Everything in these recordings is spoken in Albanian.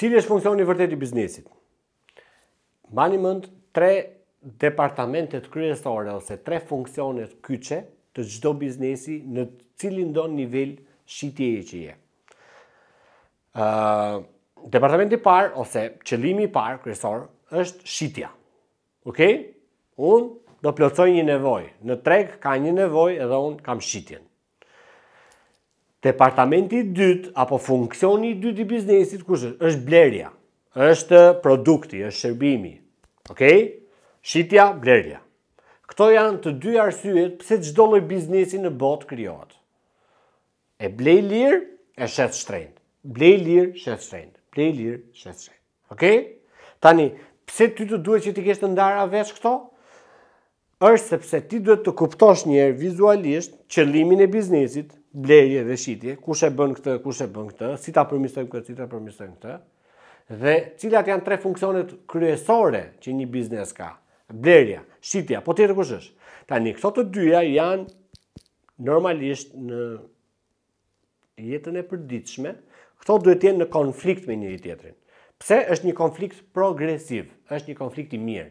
Cili është funksioni vërtet i biznesit? Mani mend tre departamente kryesore ose tre funksione kyçe të çdo biznesi në cilin do nivel shitjeje që je. Uh, departamenti par, ose qëlimi par, kërësor, është shitja. Ok? Unë do plëcoj një nevoj. Në treg ka një nevoj edhe unë kam shitjen departamenti i dytë apo funksioni i dytë i biznesit kush është? Është blerja. Është produkti, është shërbimi. Okej? Okay? Shitja, blerja. Kto janë të dy arsyet pse çdo lloj biznesi në botë krijohet? E blej lirë, e shet shtrenjtë. Blej lirë, shet shtrenjtë. Blej lirë, shet shtrenjtë. Okej? Okay? Tani, pse ty të duhet që ti kesh të ndara veç këto? Ës sepse ti duhet të kuptosh njëherë vizualisht qëllimin e biznesit, blerje dhe shitja, kush e bën këtë, kush e bën këtë, si ta përmisojmë këtë, si ta përmisojmë këtë? Dhe cilat janë tre funksionet kryesore që një biznes ka? Blerja, shitja, po tjetër kush është? Tanë këto të dyja janë normalisht në jetën e përditshme, këto duhet të jenë në konflikt me njëri-tjetrin. Pse është një konflikt progresiv? Është një konflikt i mirë.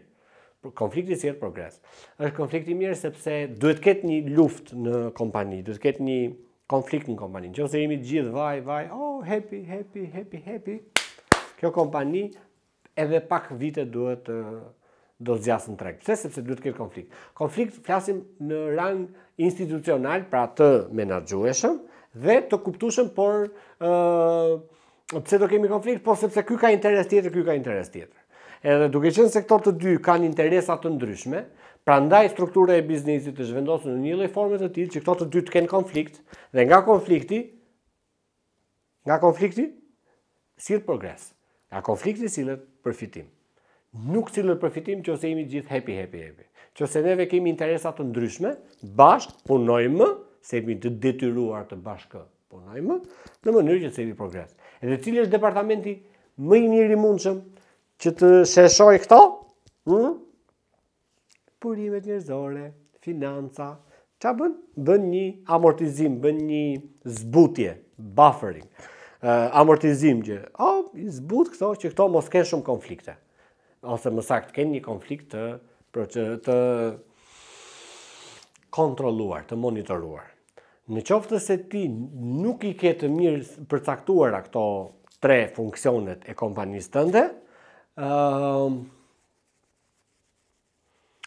Për konfliktin progres. Është konflikt i mirë sepse duhet të ketë një luftë në kompani, duhet të ketë një konflikt në kompani. Në qëse jemi gjithë vaj, vaj, oh, happy, happy, happy, happy, kjo kompani edhe pak vite duhet të do të zjasë në tregë, Pse sepse duhet të ketë konflikt? Konflikt flasim në rang institucional, pra të menagjueshëm, dhe të kuptushëm, por pëse pse do kemi konflikt, po sepse ky ka interes tjetër, ky ka interes tjetër. Edhe duke qenë se këto të dy kanë interesa të ndryshme, prandaj struktura e biznesit të zhvendosë në një lloj forme të tillë që këto të dy të kenë konflikt dhe nga konflikti nga konflikti sill progres. Nga konflikti sillet përfitim. Nuk sillet përfitim nëse jemi imi gjithë happy happy happy. Nëse neve kemi interesa të ndryshme, bashk punojmë se jemi të detyruar të bashkë punojmë në mënyrë që të kemi progres. Edhe cili është departamenti më i mirë mundshëm? që të sheshoj këto? Hmm? Purimet njëzore, financa, që bën? Bën një amortizim, bën një zbutje, buffering, uh, amortizim gjë, o, oh, zbut këto që këto mos kënë shumë konflikte. Ose më sakt, kënë një konflikt të, të, të kontroluar, të monitoruar. Në qoftë se ti nuk i ke të mirë përcaktuar ato tre funksionet e kompanisë tënde, um,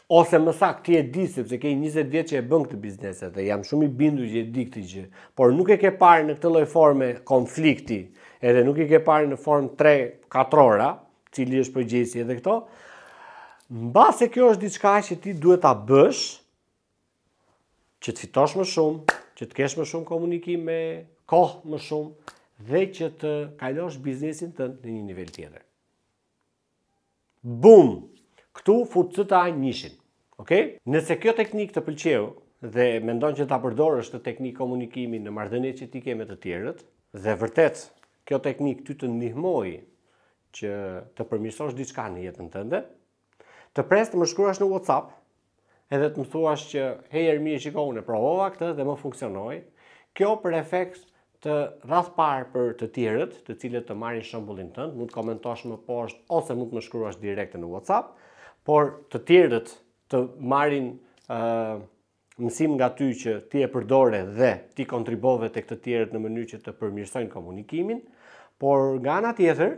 ose më sa ti e di sepse ke 20 vjet që e bën këtë bizneset dhe jam shumë i bindur që e di këtë gjë, por nuk e ke parë në këtë lloj forme konflikti, edhe nuk e ke parë në formë 3-4 ora, cili është përgjegjësi edhe këto. se kjo është diçka që ti duhet ta bësh që të fitosh më shumë, që të kesh më shumë komunikim me kohë më shumë dhe që të kalosh biznesin tënd në një nivel tjetër. Bum! Këtu futëcëta njëshin. ok? Nëse kjo teknik të pëlqeu dhe mendon që ta përdorë është të teknik komunikimi në mardhënje që ti keme të tjerët, dhe vërtet, kjo teknik ty të njëhmoj që të përmirësosh diçka në jetën tënde, të pres të më shkruash në Whatsapp, edhe të më thuash që hejër mi e shikohu në provova këtë dhe më funksionoj, kjo për efekt të radh parë për të tjerët, të cilët të marrin shembullin tënd, mund të komentosh më poshtë ose mund të më shkruash direkte në WhatsApp, por të tjerët të marrin ë uh, mësim nga ty që ti e përdore dhe ti kontribove tek të tjerët në mënyrë që të përmirësojnë komunikimin, por nga ana tjetër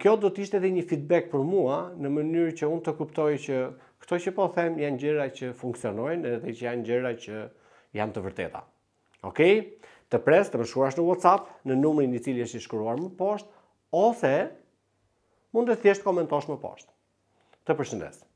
kjo do të ishte edhe një feedback për mua në mënyrë që unë të kuptoj që këto që po them janë gjëra që funksionojnë edhe që janë gjëra që janë të vërteta. Okej? Okay? të pres të më në WhatsApp në numrin i cili është i shkruar më poshtë ose mund të thjesht komentosh më poshtë. Të përshëndesë.